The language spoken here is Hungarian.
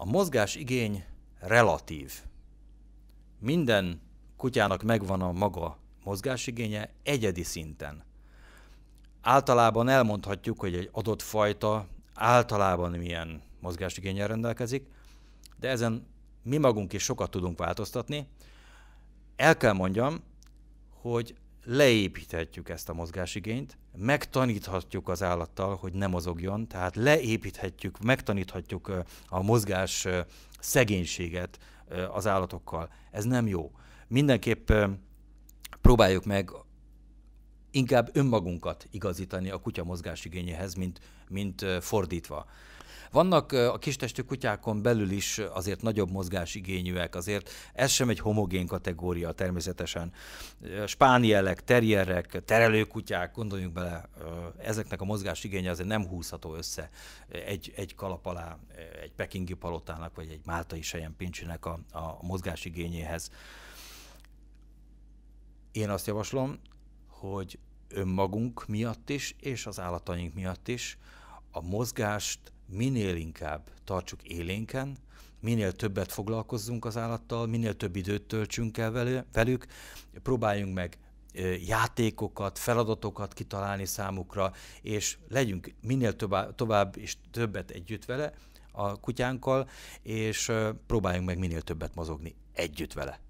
A mozgás igény relatív. Minden kutyának megvan a maga mozgásigénye egyedi szinten. Általában elmondhatjuk, hogy egy adott fajta általában milyen mozgásigényel rendelkezik, de ezen mi magunk is sokat tudunk változtatni. El kell mondjam, hogy leépíthetjük ezt a mozgásigényt, megtaníthatjuk az állattal, hogy ne mozogjon, tehát leépíthetjük, megtaníthatjuk a mozgás szegénységet az állatokkal. Ez nem jó. Mindenképp próbáljuk meg inkább önmagunkat igazítani a kutya mozgás igényéhez, mint, mint fordítva. Vannak a kistestű kutyákon belül is azért nagyobb mozgásigényűek, azért ez sem egy homogén kategória természetesen. Spánielek, terrierek, terelőkutyák, gondoljunk bele, ezeknek a mozgásigénye azért nem húzható össze egy, egy kalap alá, egy pekingi palotának, vagy egy máltai sejem pincsinek a, a mozgásigényéhez. Én azt javaslom, hogy önmagunk miatt is, és az állataink miatt is a mozgást minél inkább tartsuk élénken, minél többet foglalkozzunk az állattal, minél több időt töltsünk el velük, próbáljunk meg játékokat, feladatokat kitalálni számukra, és legyünk minél tovább, tovább és többet együtt vele, a kutyánkkal, és próbáljunk meg minél többet mozogni együtt vele.